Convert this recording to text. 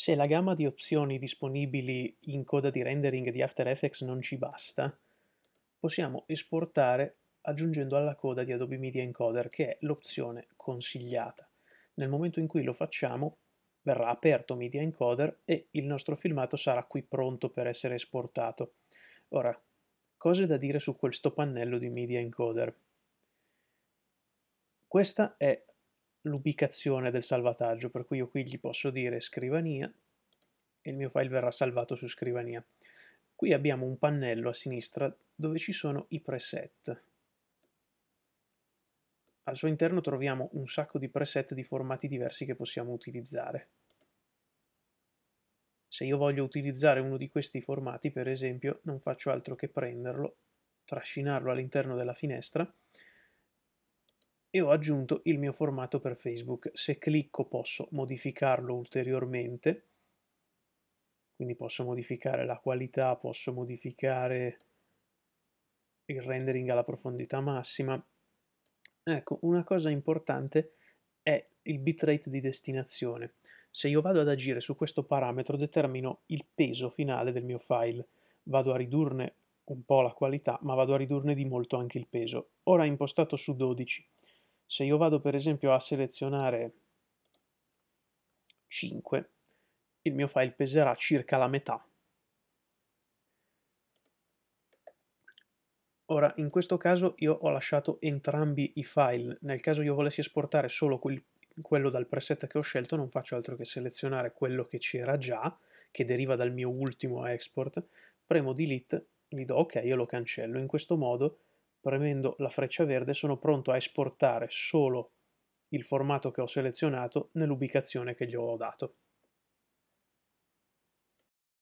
Se la gamma di opzioni disponibili in coda di rendering di After Effects non ci basta, possiamo esportare aggiungendo alla coda di Adobe Media Encoder, che è l'opzione consigliata. Nel momento in cui lo facciamo, verrà aperto Media Encoder e il nostro filmato sarà qui pronto per essere esportato. Ora, cose da dire su questo pannello di Media Encoder. Questa è l'ubicazione del salvataggio, per cui io qui gli posso dire scrivania e il mio file verrà salvato su scrivania. Qui abbiamo un pannello a sinistra dove ci sono i preset. Al suo interno troviamo un sacco di preset di formati diversi che possiamo utilizzare. Se io voglio utilizzare uno di questi formati, per esempio, non faccio altro che prenderlo, trascinarlo all'interno della finestra e ho aggiunto il mio formato per Facebook. Se clicco posso modificarlo ulteriormente, quindi posso modificare la qualità, posso modificare il rendering alla profondità massima. Ecco, una cosa importante è il bitrate di destinazione. Se io vado ad agire su questo parametro determino il peso finale del mio file. Vado a ridurne un po' la qualità, ma vado a ridurne di molto anche il peso. Ora è impostato su 12 se io vado per esempio a selezionare 5, il mio file peserà circa la metà. Ora, in questo caso io ho lasciato entrambi i file, nel caso io volessi esportare solo quel, quello dal preset che ho scelto non faccio altro che selezionare quello che c'era già, che deriva dal mio ultimo export, premo delete, gli do ok e lo cancello. In questo modo premendo la freccia verde sono pronto a esportare solo il formato che ho selezionato nell'ubicazione che gli ho dato.